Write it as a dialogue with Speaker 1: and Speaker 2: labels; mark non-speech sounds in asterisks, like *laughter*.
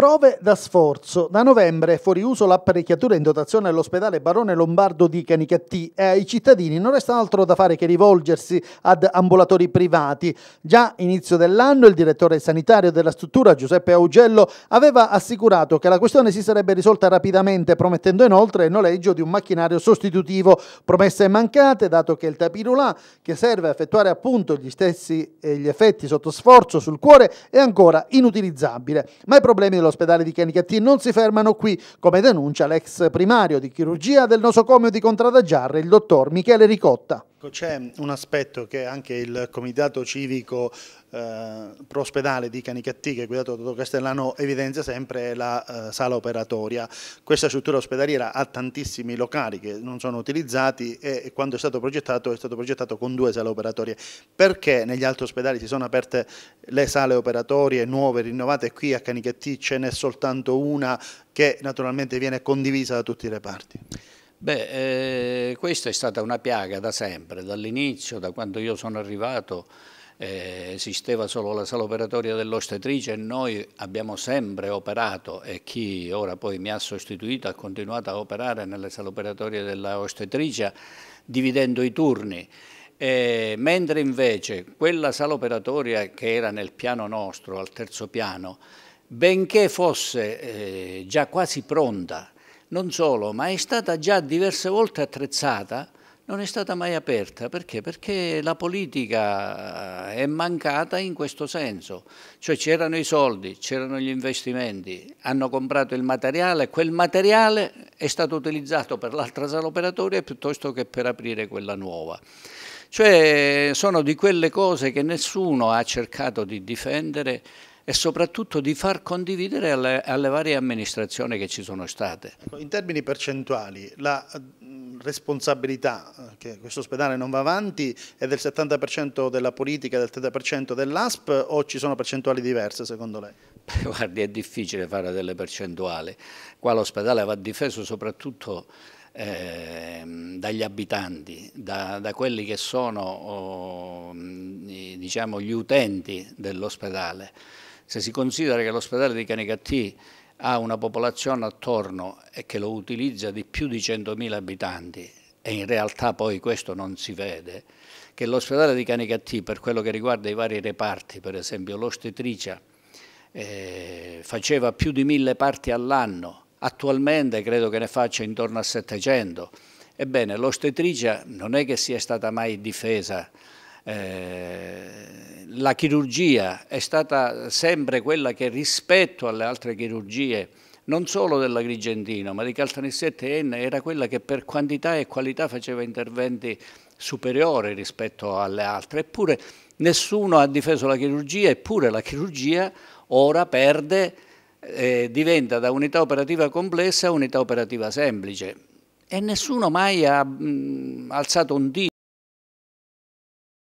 Speaker 1: Prove da sforzo. Da novembre è fuori uso l'apparecchiatura in dotazione all'ospedale Barone Lombardo di Canicattì e ai cittadini non resta altro da fare che rivolgersi ad ambulatori privati. Già inizio dell'anno il direttore sanitario della struttura Giuseppe Augello aveva assicurato che la questione si sarebbe risolta rapidamente promettendo inoltre il noleggio di un macchinario sostitutivo. Promesse mancate dato che il tapirulà che serve a effettuare appunto gli stessi eh, gli effetti sotto sforzo sul cuore è ancora inutilizzabile. Ma i problemi dello all'ospedale di Canicattì non si fermano qui, come denuncia l'ex primario di chirurgia del nosocomio di Contrada Giarre, il dottor Michele Ricotta. Ecco, c'è un aspetto che anche il Comitato Civico eh, Prospedale di Canicattì che è guidato da Toto Castellano, evidenzia sempre la eh, sala operatoria. Questa struttura ospedaliera ha tantissimi locali che non sono utilizzati e quando è stato progettato è stato progettato con due sale operatorie. Perché negli altri ospedali si sono aperte le sale operatorie nuove, rinnovate, qui a Canicattì ce n'è soltanto una che naturalmente viene condivisa da tutti i reparti?
Speaker 2: Beh, eh, questa è stata una piaga da sempre, dall'inizio, da quando io sono arrivato eh, esisteva solo la sala operatoria dell'ostetrice e noi abbiamo sempre operato e chi ora poi mi ha sostituito ha continuato a operare nelle sala operatorie dell'ostetrice dividendo i turni. Eh, mentre invece quella sala operatoria che era nel piano nostro, al terzo piano, benché fosse eh, già quasi pronta, non solo, ma è stata già diverse volte attrezzata, non è stata mai aperta. Perché? Perché la politica eh, è mancata in questo senso. Cioè c'erano i soldi, c'erano gli investimenti, hanno comprato il materiale, quel materiale è stato utilizzato per l'altra sala operatoria piuttosto che per aprire quella nuova. Cioè sono di quelle cose che nessuno ha cercato di difendere e soprattutto di far condividere alle, alle varie amministrazioni che ci sono state.
Speaker 1: Ecco, in termini percentuali, la eh, responsabilità eh, che questo ospedale non va avanti è del 70% della politica e del 30% dell'ASP o ci sono percentuali diverse secondo lei?
Speaker 2: Beh, *laughs* guardi, è difficile fare delle percentuali. Qua l'ospedale va difeso soprattutto eh, dagli abitanti, da, da, quelli che sono oh, diciamo, gli utenti dell'ospedale. Se si considera che l'ospedale di Canicattì ha una popolazione attorno e che lo utilizza di più di 100.000 abitanti, e in realtà poi questo non si vede, che l'ospedale di Canicattì per quello che riguarda i vari reparti, per esempio l'ostetricia, eh, faceva più di mille parti all'anno, attualmente credo che ne faccia intorno a 700. Ebbene, l'ostetricia non è che sia stata mai difesa eh, la chirurgia è stata sempre quella che rispetto alle altre chirurgie, non solo dell'Agrigentino, ma di Caltanissette e era quella che per quantità e qualità faceva interventi superiori rispetto alle altre. Eppure nessuno ha difeso la chirurgia, eppure la chirurgia ora perde, eh, diventa da unità operativa complessa a unità operativa semplice. E nessuno mai ha mh, mm, alzato un dito.